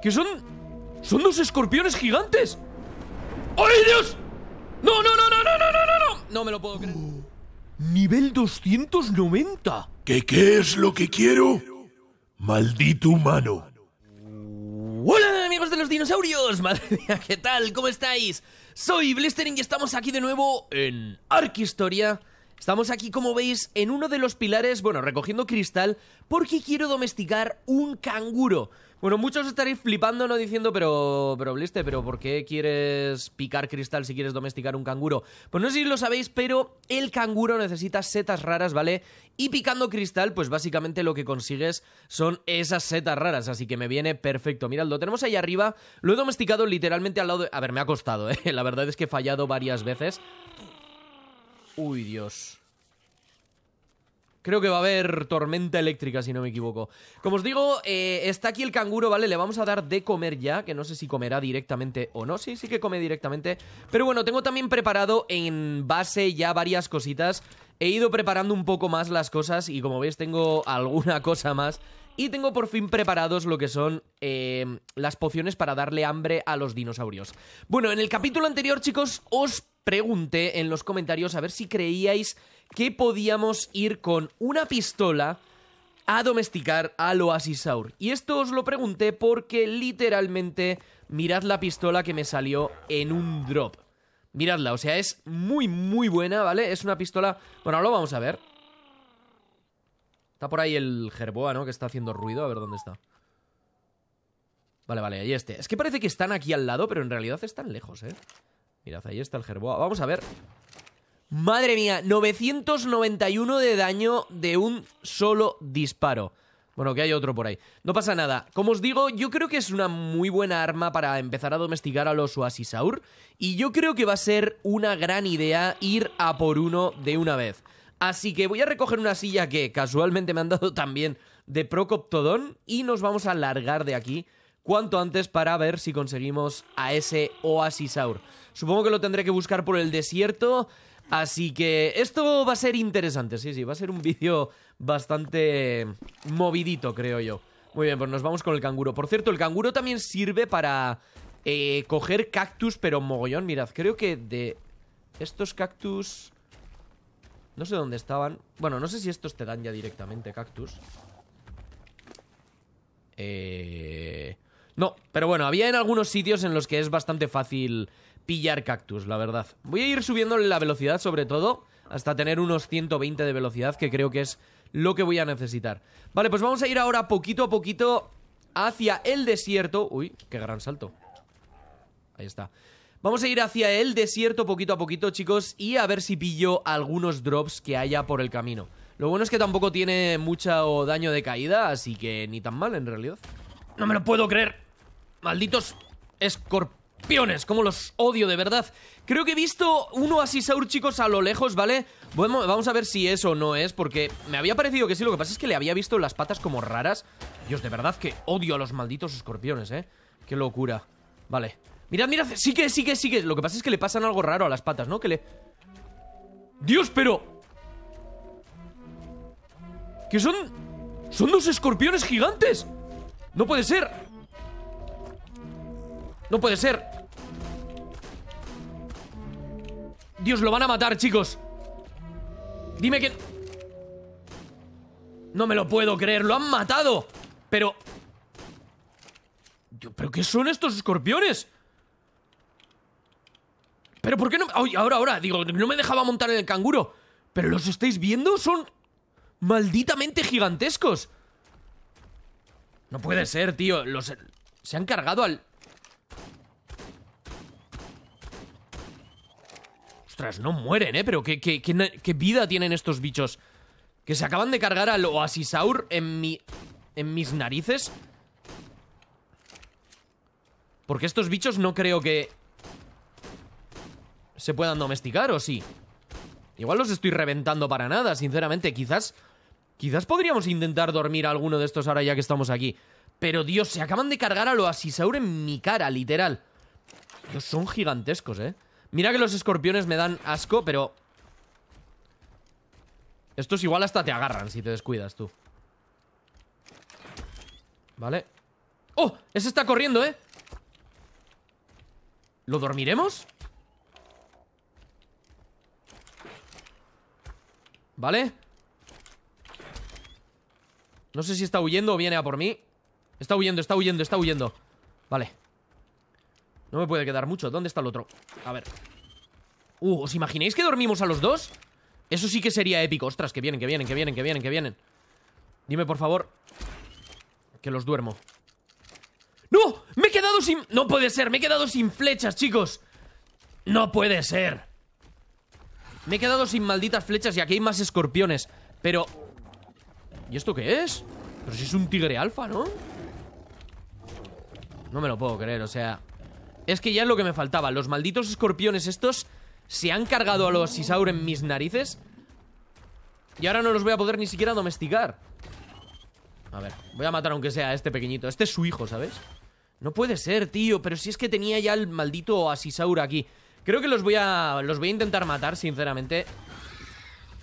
¡Que son... ¡Son dos escorpiones gigantes! ¡Ay, Dios! ¡No, no, no, no, no, no, no, no! No me lo puedo creer. Uh, nivel 290. ¿Qué qué es lo que quiero? Maldito humano. ¡Hola, amigos de los dinosaurios! Madre mía, ¿qué tal? ¿Cómo estáis? Soy Blistering y estamos aquí de nuevo en Ark Historia. Estamos aquí, como veis, en uno de los pilares, bueno, recogiendo cristal, porque quiero domesticar un canguro. Bueno, muchos estaréis flipando, no diciendo, pero, pero Bliste, pero ¿por qué quieres picar cristal si quieres domesticar un canguro? Pues no sé si lo sabéis, pero el canguro necesita setas raras, ¿vale? Y picando cristal, pues básicamente lo que consigues son esas setas raras, así que me viene perfecto. Mirad, lo tenemos ahí arriba, lo he domesticado literalmente al lado de... A ver, me ha costado, ¿eh? La verdad es que he fallado varias veces. Uy, Dios. Creo que va a haber tormenta eléctrica, si no me equivoco. Como os digo, eh, está aquí el canguro, ¿vale? Le vamos a dar de comer ya, que no sé si comerá directamente o no. Sí, sí que come directamente. Pero bueno, tengo también preparado en base ya varias cositas. He ido preparando un poco más las cosas y como veis tengo alguna cosa más. Y tengo por fin preparados lo que son em, las pociones para darle hambre a los dinosaurios. Bueno, en el capítulo anterior, chicos, os pregunté en los comentarios a ver si creíais que podíamos ir con una pistola a domesticar al Oasisaur. Y esto os lo pregunté porque literalmente mirad la pistola que me salió en un drop. Miradla, o sea, es muy, muy buena, ¿vale? Es una pistola... Bueno, ahora lo vamos a ver. Está por ahí el Gerboa, ¿no? Que está haciendo ruido. A ver dónde está. Vale, vale, ahí este. Es que parece que están aquí al lado, pero en realidad están lejos, ¿eh? Mirad, ahí está el Gerboa. Vamos a ver. Madre mía, 991 de daño de un solo disparo. Bueno, que hay otro por ahí. No pasa nada. Como os digo, yo creo que es una muy buena arma para empezar a domesticar a los Oasisaur. Y yo creo que va a ser una gran idea ir a por uno de una vez. Así que voy a recoger una silla que casualmente me han dado también de Procoptodon. Y nos vamos a largar de aquí cuanto antes para ver si conseguimos a ese Oasisaur. Supongo que lo tendré que buscar por el desierto. Así que esto va a ser interesante, sí, sí, va a ser un vídeo bastante movidito, creo yo. Muy bien, pues nos vamos con el canguro. Por cierto, el canguro también sirve para eh, coger cactus, pero mogollón. Mirad, creo que de estos cactus... No sé dónde estaban. Bueno, no sé si estos te dan ya directamente cactus. Eh, no, pero bueno, había en algunos sitios en los que es bastante fácil pillar cactus, la verdad. Voy a ir subiendo la velocidad sobre todo hasta tener unos 120 de velocidad que creo que es lo que voy a necesitar. Vale, pues vamos a ir ahora poquito a poquito hacia el desierto. Uy, qué gran salto. Ahí está. Vamos a ir hacia el desierto poquito a poquito, chicos, y a ver si pillo algunos drops que haya por el camino. Lo bueno es que tampoco tiene mucho daño de caída, así que ni tan mal en realidad. No me lo puedo creer. Malditos escorpiones! campeones, como los odio de verdad. Creo que he visto uno así saur chicos, a lo lejos, ¿vale? Bueno, vamos a ver si es o no es, porque me había parecido que sí, lo que pasa es que le había visto las patas como raras. Dios, de verdad que odio a los malditos escorpiones, ¿eh? Qué locura. Vale. Mirad, mirad, sí que, sí que, sí que. Lo que pasa es que le pasan algo raro a las patas, ¿no? Que le... Dios, pero... Que son... Son dos escorpiones gigantes. No puede ser. No puede ser. Dios, lo van a matar, chicos Dime que... No me lo puedo creer, lo han matado Pero... ¿Pero qué son estos escorpiones? ¿Pero por qué no...? ahora, ahora, digo, no me dejaba montar en el canguro ¿Pero los estáis viendo? Son... Malditamente gigantescos No puede ser, tío Los... Se han cargado al... no mueren, ¿eh? Pero qué, vida tienen estos bichos. Que se acaban de cargar al Oasisaur en mi... en mis narices. Porque estos bichos no creo que... Se puedan domesticar, ¿o sí? Igual los estoy reventando para nada, sinceramente. Quizás... Quizás podríamos intentar dormir a alguno de estos ahora ya que estamos aquí. Pero Dios, se acaban de cargar al Oasisaur en mi cara, literal. Dios, son gigantescos, ¿eh? Mira que los escorpiones me dan asco, pero... Estos igual hasta te agarran si te descuidas tú. Vale. ¡Oh! Ese está corriendo, ¿eh? ¿Lo dormiremos? Vale. No sé si está huyendo o viene a por mí. Está huyendo, está huyendo, está huyendo. Vale. No me puede quedar mucho. ¿Dónde está el otro? A ver. Uh, ¿os imagináis que dormimos a los dos? Eso sí que sería épico. Ostras, que vienen, que vienen, que vienen, que vienen, que vienen. Dime, por favor, que los duermo. ¡No! ¡Me he quedado sin... No puede ser, me he quedado sin flechas, chicos. No puede ser. Me he quedado sin malditas flechas y aquí hay más escorpiones. Pero... ¿Y esto qué es? Pero si es un tigre alfa, ¿no? No me lo puedo creer, o sea... Es que ya es lo que me faltaba. Los malditos escorpiones estos se han cargado a los Isaur en mis narices. Y ahora no los voy a poder ni siquiera domesticar. A ver, voy a matar aunque sea a este pequeñito. Este es su hijo, ¿sabes? No puede ser, tío. Pero si es que tenía ya el maldito Asisaur aquí. Creo que los voy a... Los voy a intentar matar, sinceramente.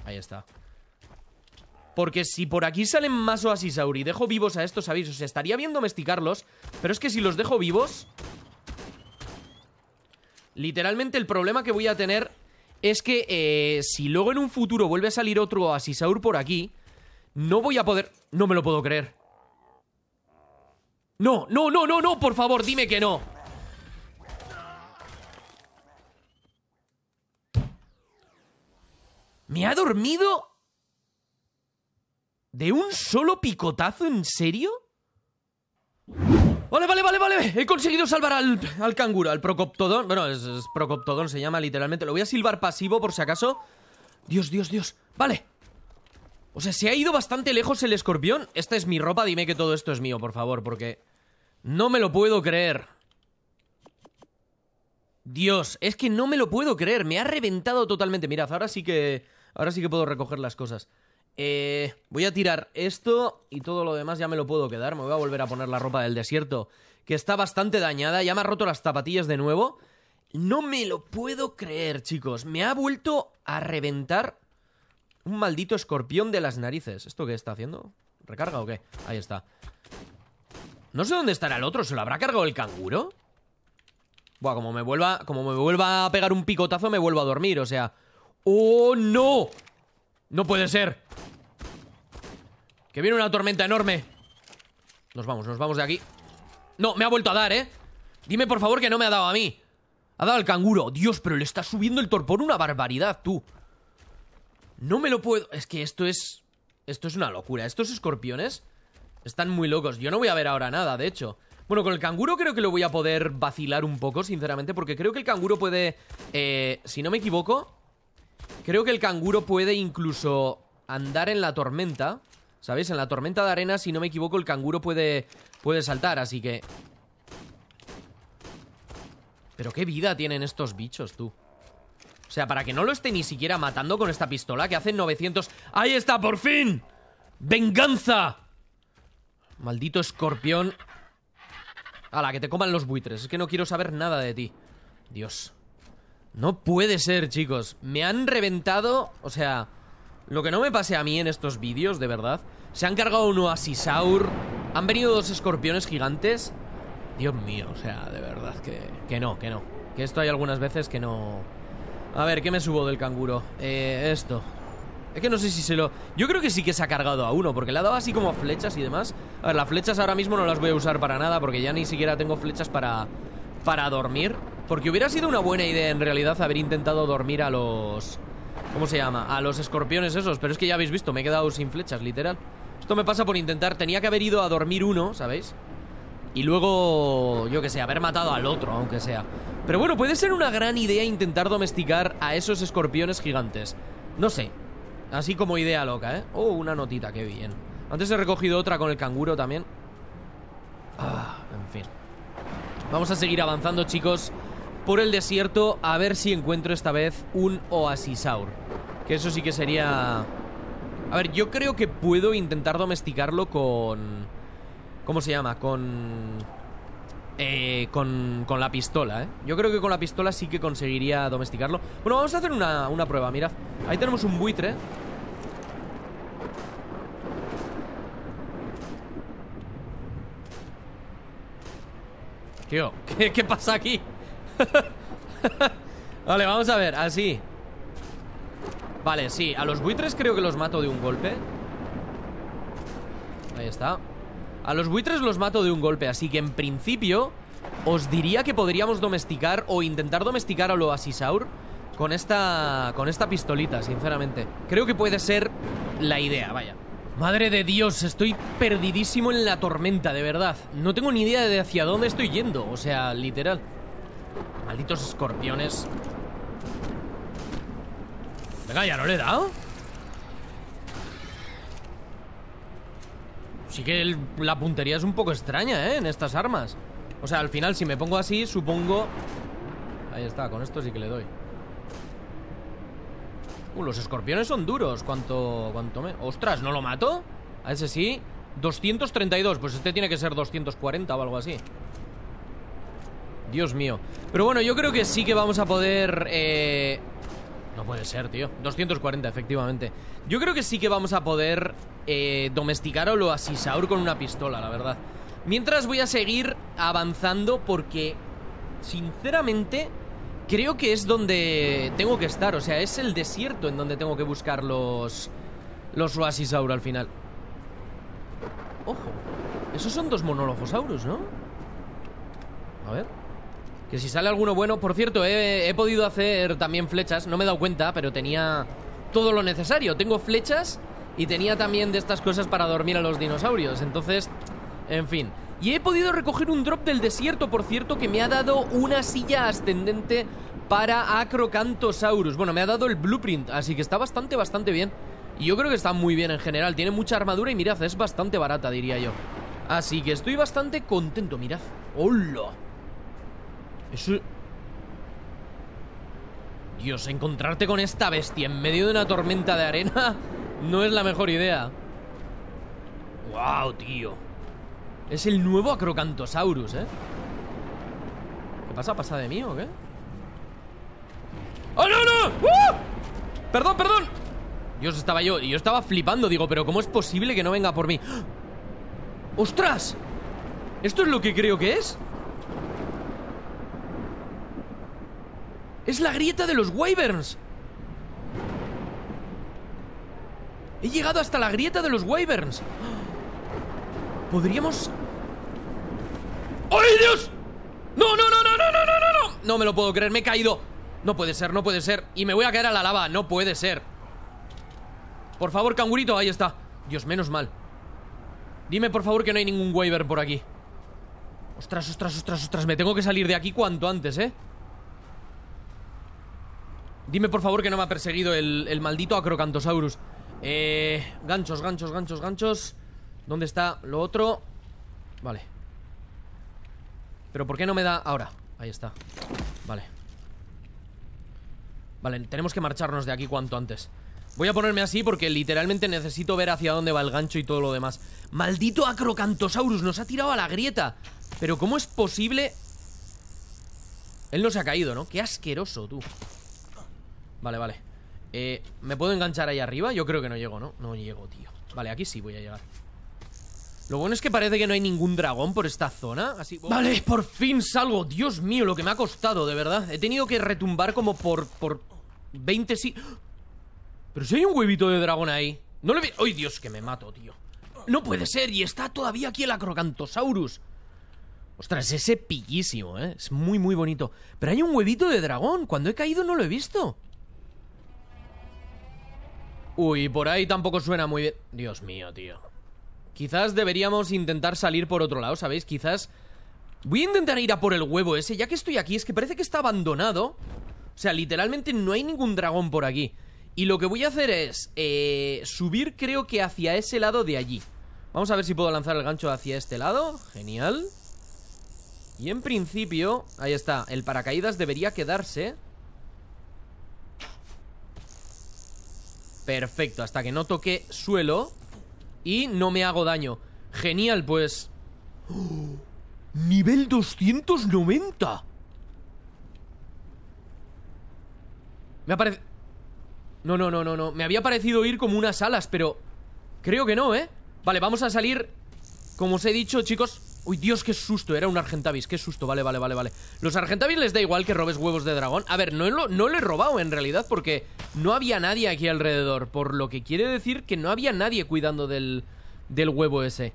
Ahí está. Porque si por aquí salen más Oasisauri y dejo vivos a estos, ¿sabéis? O sea, estaría bien domesticarlos. Pero es que si los dejo vivos... Literalmente el problema que voy a tener es que eh, si luego en un futuro vuelve a salir otro Asisaur por aquí, no voy a poder... No me lo puedo creer. No, no, no, no, no, por favor, dime que no. ¿Me ha dormido? ¿De un solo picotazo? ¿En serio? Vale, vale, vale, vale. He conseguido salvar al, al canguro, al procoptodón. Bueno, es, es, se llama literalmente. Lo voy a silbar pasivo por si acaso. Dios, Dios, Dios. Vale. O sea, se ha ido bastante lejos el escorpión. Esta es mi ropa, dime que todo esto es mío, por favor, porque... No me lo puedo creer. Dios, es que no me lo puedo creer. Me ha reventado totalmente. Mirad, ahora sí que... Ahora sí que puedo recoger las cosas. Eh, voy a tirar esto y todo lo demás ya me lo puedo quedar. Me voy a volver a poner la ropa del desierto, que está bastante dañada. Ya me ha roto las zapatillas de nuevo. No me lo puedo creer, chicos. Me ha vuelto a reventar un maldito escorpión de las narices. ¿Esto qué está haciendo? ¿Recarga o qué? Ahí está. No sé dónde estará el otro. ¿Se lo habrá cargado el canguro? Buah, como me vuelva, como me vuelva a pegar un picotazo, me vuelvo a dormir. O sea... ¡Oh, no! No puede ser. Que viene una tormenta enorme Nos vamos, nos vamos de aquí No, me ha vuelto a dar, ¿eh? Dime por favor que no me ha dado a mí Ha dado al canguro Dios, pero le está subiendo el torpor una barbaridad, tú No me lo puedo... Es que esto es... Esto es una locura Estos escorpiones están muy locos Yo no voy a ver ahora nada, de hecho bueno, con el canguro creo que lo voy a poder vacilar un poco, sinceramente, porque creo que el canguro puede... Eh, si no me equivoco, creo que el canguro puede incluso andar en la tormenta. ¿Sabes? En la tormenta de arena, si no me equivoco, el canguro puede, puede saltar, así que... Pero qué vida tienen estos bichos, tú. O sea, para que no lo esté ni siquiera matando con esta pistola que hace 900... ¡Ahí está, por fin! ¡Venganza! Maldito escorpión. la que te coman los buitres. Es que no quiero saber nada de ti. Dios. No puede ser, chicos. Me han reventado... O sea... Lo que no me pase a mí en estos vídeos, de verdad. Se han cargado uno a Sisaur. Han venido dos escorpiones gigantes. Dios mío, o sea, de verdad que, que no, que no. Que esto hay algunas veces que no... A ver, ¿qué me subo del canguro? Eh, esto. Es que no sé si se lo... Yo creo que sí que se ha cargado a uno, porque le ha dado así como flechas y demás. A ver, las flechas ahora mismo no las voy a usar para nada, porque ya ni siquiera tengo flechas para... Para dormir. Porque hubiera sido una buena idea, en realidad, haber intentado dormir a los... ¿Cómo se llama? A los escorpiones esos, pero es que ya habéis visto, me he quedado sin flechas, literal. Esto me pasa por intentar, tenía que haber ido a dormir uno, ¿sabéis? Y luego, yo qué sé, haber matado al otro, aunque sea. Pero bueno, puede ser una gran idea intentar domesticar a esos escorpiones gigantes. No sé. Así como idea loca, ¿eh? Oh, una notita, qué bien. Antes he recogido otra con el canguro también. Ah, en fin. Vamos a seguir avanzando, chicos por el desierto a ver si encuentro esta vez un oasisaur. Que eso sí que sería... A ver, yo creo que puedo intentar domesticarlo con... ¿Cómo se llama? Con... Eh, con, con la pistola, ¿eh? Yo creo que con la pistola sí que conseguiría domesticarlo. Bueno, vamos a hacer una, una prueba, mirad. Ahí tenemos un buitre. Tío, ¿qué pasa aquí? vale, vamos a ver, así Vale, sí, a los buitres creo que los mato de un golpe Ahí está A los buitres los mato de un golpe, así que en principio Os diría que podríamos domesticar o intentar domesticar a lo Asisaur con esta, con esta pistolita, sinceramente Creo que puede ser la idea, vaya Madre de Dios, estoy perdidísimo en la tormenta, de verdad No tengo ni idea de hacia dónde estoy yendo, o sea, literal Malditos escorpiones. Venga, ya no le he dado. Sí que la puntería es un poco extraña, ¿eh? En estas armas. O sea, al final, si me pongo así, supongo... Ahí está, con esto sí que le doy. Uh, los escorpiones son duros. ¿Cuánto, cuánto me...? ¡Ostras! ¿No lo mato? A ese sí. 232. Pues este tiene que ser 240 o algo así. Dios mío. Pero bueno, yo creo que sí que vamos a poder... Eh, no puede ser, tío. 240, efectivamente. Yo creo que sí que vamos a poder eh, domesticar a asisaur con una pistola, la verdad. Mientras voy a seguir avanzando porque, sinceramente, creo que es donde tengo que estar. O sea, es el desierto en donde tengo que buscar los... Los Oasisaur al final. Ojo. Esos son dos monolofosaurus, ¿no? A ver si sale alguno bueno... Por cierto, he, podido hacer también flechas. No me he dado cuenta, pero tenía todo lo necesario. Tengo flechas y tenía también de estas cosas para dormir a los dinosaurios. Entonces, en fin. Y he podido recoger un drop del desierto, por cierto, que me ha dado una silla ascendente para Acrocantosaurus. Bueno, me ha dado el blueprint, así que está bastante, bastante bien. Y yo creo que está muy bien en general. Tiene mucha armadura y mirad, es bastante barata, diría yo. Así que estoy bastante contento, mirad. ¡Hola! Eso... Dios, encontrarte con esta bestia en medio de una tormenta de arena no es la mejor idea. ¡Wow, tío! Es el nuevo Acrocantosaurus, ¿eh? ¿Qué pasa? ¿Pasa de mí o qué? ¡Oh, no, no! ¡Uh! ¡Perdón, perdón! Dios, estaba yo... Y Yo estaba flipando, digo, pero ¿cómo es posible que no venga por mí? ¡Ah! ¡Ostras! ¿Esto es lo que creo que es? ¡Es la grieta de los Wyverns! He llegado hasta la grieta de los Wyverns. Podríamos... ¡Ay, Dios! ¡No, no, no, no, no, no, no, no! No me lo puedo creer, me he caído. No puede ser, no puede ser. Y me voy a caer a la lava, no puede ser. Por favor, cangurito, ahí está. Dios, menos mal. Dime, por favor, que no hay ningún Wyvern por aquí. Ostras, ostras, ostras, ostras. Me tengo que salir de aquí cuanto antes, ¿eh? Dime por favor que no me ha perseguido el, maldito Acrocantosaurus. Eh, ganchos, ganchos, ganchos, ganchos. ¿Dónde está lo otro? Vale. Pero ¿por qué no me da ahora? Ahí está. Vale. Vale, tenemos que marcharnos de aquí cuanto antes. Voy a ponerme así porque literalmente necesito ver hacia dónde va el gancho y todo lo demás. ¡Maldito Acrocantosaurus! Nos ha tirado a la grieta. Pero ¿cómo es posible...? Él no se ha caído, ¿no? ¡Qué asqueroso, tú! Vale, vale eh, ¿Me puedo enganchar ahí arriba? Yo creo que no llego, ¿no? No llego, tío Vale, aquí sí voy a llegar Lo bueno es que parece que no hay ningún dragón por esta zona así... ¡Oh! Vale, por fin salgo Dios mío, lo que me ha costado, de verdad He tenido que retumbar como por... por 20 sí. Pero si hay un huevito de dragón ahí No le visto... ¡Ay, Dios, que me mato, tío! No puede ser, y está todavía aquí el Acrocantosaurus Ostras, ese pillísimo ¿eh? Es muy, muy bonito. Pero hay un huevito de dragón. Cuando he caído no lo he visto. Uy, por ahí tampoco suena muy bien. Dios mío, tío. Quizás deberíamos intentar salir por otro lado, ¿sabéis? Quizás... Voy a intentar ir a por el huevo ese. Ya que estoy aquí, es que parece que está abandonado. O sea, literalmente no hay ningún dragón por aquí. Y lo que voy a hacer es... Eh, subir creo que hacia ese lado de allí. Vamos a ver si puedo lanzar el gancho hacia este lado. Genial. Y en principio... Ahí está. El paracaídas debería quedarse... Perfecto, hasta que no toque suelo y no me hago daño. Genial, pues... Nivel 290. Me ha parecido... No, no, no, no, no. Me había parecido ir como unas alas, pero... Creo que no, ¿eh? Vale, vamos a salir... Como os he dicho, chicos... Uy, Dios, qué susto, era un Argentavis, qué susto, vale, vale, vale, vale Los Argentavis les da igual que robes huevos de dragón A ver, no, lo, no le he robado en realidad porque no había nadie aquí alrededor Por lo que quiere decir que no había nadie cuidando del, del huevo ese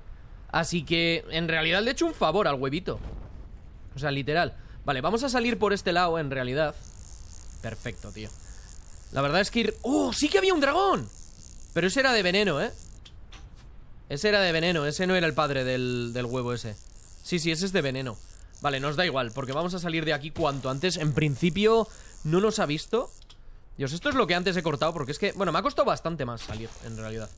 Así que, en realidad le he hecho un favor al huevito O sea, literal Vale, vamos a salir por este lado, en realidad Perfecto, tío La verdad es que ir... ¡Oh, sí que había un dragón! Pero ese era de veneno, ¿eh? Ese era de veneno, ese no era el padre del, del huevo ese. Sí, sí, ese es de veneno. Vale, nos da igual, porque vamos a salir de aquí cuanto antes. En principio, no nos ha visto. Dios, esto es lo que antes he cortado, porque es que... Bueno, me ha costado bastante más salir, en realidad.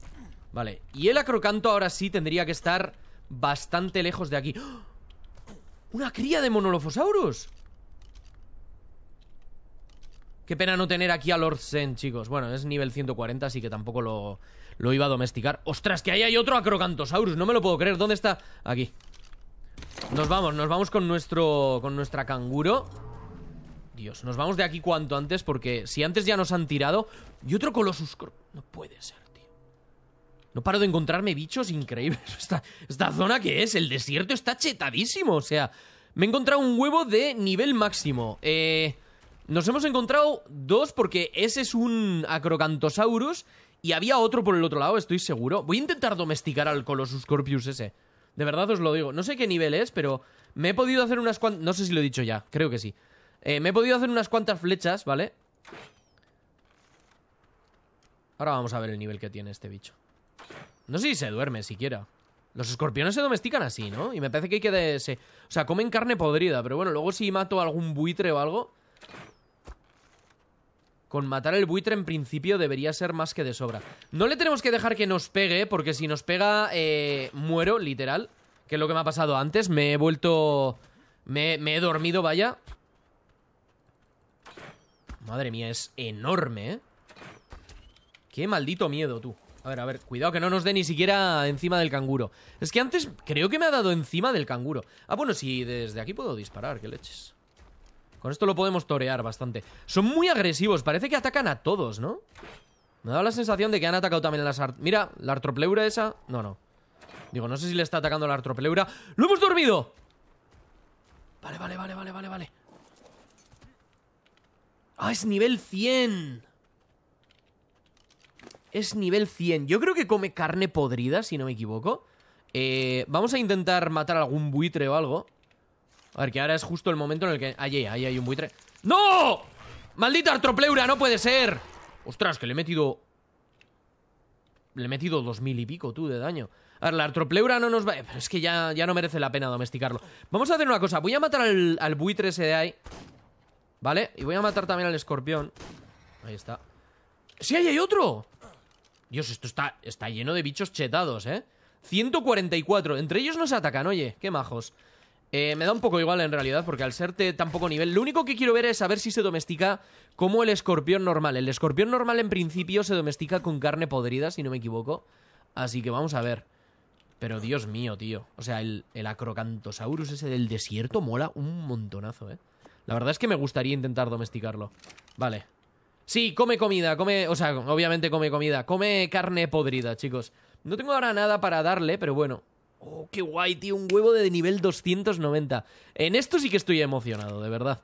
Vale, y el acrocanto ahora sí tendría que estar bastante lejos de aquí. ¡Oh! ¡Una cría de monolofosaurus! Qué pena no tener aquí a Lord Zen, chicos. Bueno, es nivel 140, así que tampoco lo lo iba a domesticar. ¡Ostras, que ahí hay otro Acrocantosaurus! No me lo puedo creer. ¿Dónde está? Aquí. Nos vamos, nos vamos con nuestro... Con nuestra canguro. Dios, nos vamos de aquí cuanto antes porque si antes ya nos han tirado... Y otro Colosus... No puede ser, tío. No paro de encontrarme bichos increíbles. Esta, esta zona que es, el desierto está chetadísimo. O sea, me he encontrado un huevo de nivel máximo. Eh... Nos hemos encontrado dos porque ese es un Acrocantosaurus y había otro por el otro lado, estoy seguro. Voy a intentar domesticar al Colosus Scorpius ese. De verdad os lo digo. No sé qué nivel es, pero me he podido hacer unas cuantas... No sé si lo he dicho ya, creo que sí. Eh, me he podido hacer unas cuantas flechas, ¿vale? Ahora vamos a ver el nivel que tiene este bicho. No sé si se duerme siquiera. Los escorpiones se domestican así, ¿no? Y me parece que hay que... De... O sea, comen carne podrida, pero bueno, luego si mato algún buitre o algo con matar el buitre en principio debería ser más que de sobra. No le tenemos que dejar que nos pegue, porque si nos pega, eh, muero, literal. Que es lo que me ha pasado antes. Me he vuelto... Me, he dormido, vaya. Madre mía, es enorme, ¿eh? Qué maldito miedo, tú. A ver, a ver, cuidado que no nos dé ni siquiera encima del canguro. Es que antes creo que me ha dado encima del canguro. Ah, bueno, si desde aquí puedo disparar, qué leches. Con esto lo podemos torear bastante. Son muy agresivos, parece que atacan a todos, ¿no? Me da la sensación de que han atacado también las... Art Mira, la artropleura esa... No, no. Digo, no sé si le está atacando la artropleura. ¡Lo hemos dormido! Vale, vale, vale, vale, vale, vale. ¡Ah, es nivel 100! Es nivel 100. Yo creo que come carne podrida, si no me equivoco. Eh, vamos a intentar matar algún buitre o algo. A ver, que ahora es justo el momento en el que... Allí, ahí hay un buitre. ¡No! ¡Maldita artropleura! ¡No puede ser! Ostras, que le he metido... Le he metido dos mil y pico, tú, de daño. A ver, la artropleura no nos va... Pero es que ya, ya no merece la pena domesticarlo. Vamos a hacer una cosa. Voy a matar al, buitre ese de ahí. ¿Vale? Y voy a matar también al escorpión. Ahí está. ¡Sí, ahí hay otro! Dios, esto está, está lleno de bichos chetados, ¿eh? 144. Entre ellos no se atacan, oye. Qué majos. Eh, me da un poco igual en realidad, porque al ser tan poco nivel, lo único que quiero ver es saber si se domestica como el escorpión normal. El escorpión normal en principio se domestica con carne podrida, si no me equivoco. Así que vamos a ver. Pero Dios mío, tío. O sea, el, el acrocantosaurus ese del desierto mola un montonazo, ¿eh? La verdad es que me gustaría intentar domesticarlo. Vale. Sí, come comida, come... O sea, obviamente come comida. Come carne podrida, chicos. No tengo ahora nada para darle, pero bueno. Oh, qué guay, tío, un huevo de nivel 290. En esto sí que estoy emocionado, de verdad.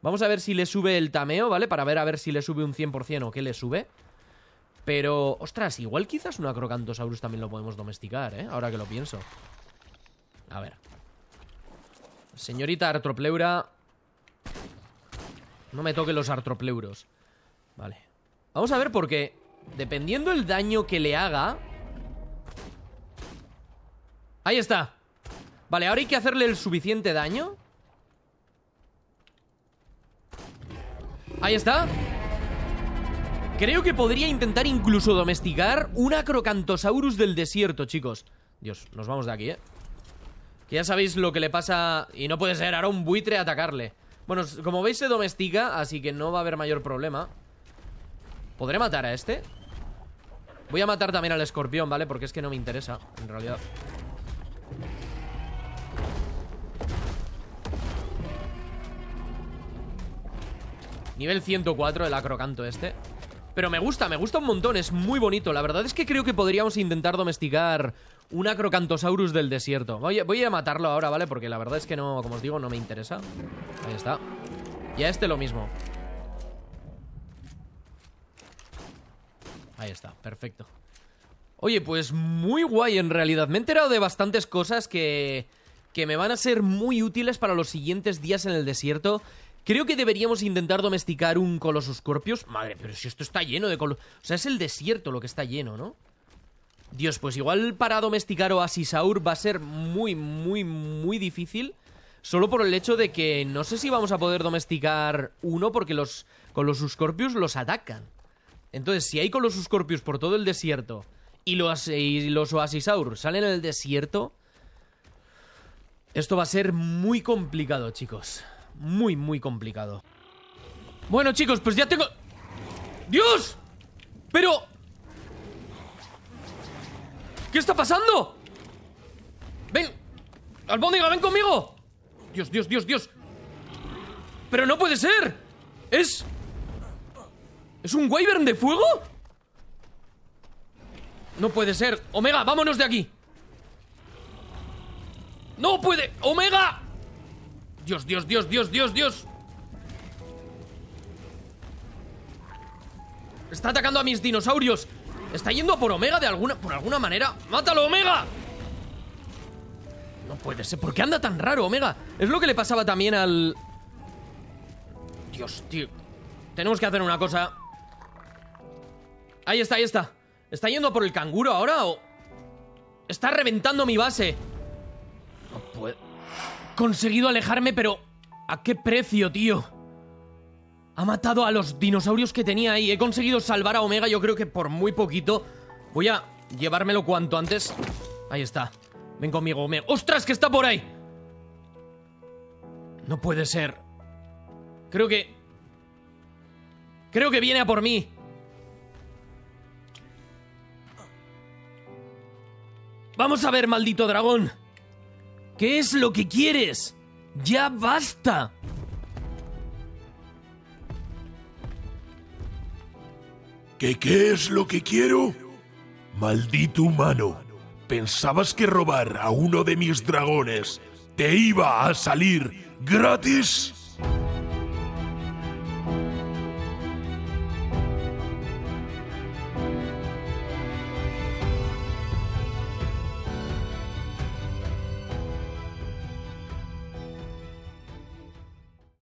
Vamos a ver si le sube el tameo, ¿vale? Para ver a ver si le sube un 100% o qué le sube. Pero, ostras, igual quizás una Crocantosaurus también lo podemos domesticar, ¿eh? Ahora que lo pienso. A ver. Señorita Artropleura. No me toque los Artropleuros. Vale. Vamos a ver porque, dependiendo el daño que le haga, Ahí está Vale, ahora hay que hacerle el suficiente daño Ahí está Creo que podría intentar incluso domesticar un Acrocantosaurus del desierto, chicos Dios, nos vamos de aquí, eh Que ya sabéis lo que le pasa Y no puede ser, ahora un buitre atacarle Bueno, como veis se domestica Así que no va a haber mayor problema ¿Podré matar a este? Voy a matar también al escorpión, ¿vale? Porque es que no me interesa, en realidad Nivel 104, el acrocanto este Pero me gusta, me gusta un montón, es muy bonito La verdad es que creo que podríamos intentar domesticar un acrocantosaurus del desierto voy a, voy a matarlo ahora, ¿vale? Porque la verdad es que no, como os digo, no me interesa Ahí está Y a este lo mismo Ahí está, perfecto Oye, pues muy guay en realidad. Me he enterado de bastantes cosas que, que me van a ser muy útiles para los siguientes días en el desierto Creo que deberíamos intentar domesticar un Colossus Corpius. Madre, pero si esto está lleno de colos... O sea, es el desierto lo que está lleno, ¿no? Dios, pues igual para domesticar Oasisaur va a ser muy, muy, muy difícil. Solo por el hecho de que no sé si vamos a poder domesticar uno porque los colosus Corpius los atacan. Entonces, si hay Colossus Corpius por todo el desierto y los, y los Oasisaur salen al desierto... Esto va a ser muy complicado, chicos muy, muy complicado. Bueno, chicos, pues ya tengo... ¡Dios! Pero... ¿Qué está pasando? ¡Ven! ¡Albóndiga, ven conmigo! Dios, Dios, Dios, Dios. ¡Pero no puede ser! ¡Es... ¿Es un Wyvern de fuego? No puede ser. Omega, vámonos de aquí. ¡No puede! ¡Omega! Dios, Dios, Dios, Dios, Dios, Dios. Está atacando a mis dinosaurios. Está yendo por Omega de alguna, por alguna manera. ¡Mátalo, Omega! No puede ser. ¿Por qué anda tan raro, Omega? Es lo que le pasaba también al... Dios, tío. Tenemos que hacer una cosa. Ahí está, ahí está. ¿Está yendo por el canguro ahora o...? Está reventando mi base conseguido alejarme, pero... ¿A qué precio, tío? Ha matado a los dinosaurios que tenía ahí. He conseguido salvar a Omega, yo creo que por muy poquito. Voy a llevármelo cuanto antes. Ahí está. Ven conmigo, Omega. ¡Ostras, que está por ahí! No puede ser. Creo que... Creo que viene a por mí. Vamos a ver, maldito dragón. ¿Qué es lo que quieres? Ya basta. ¿Qué qué es lo que quiero? Maldito humano, pensabas que robar a uno de mis dragones te iba a salir gratis.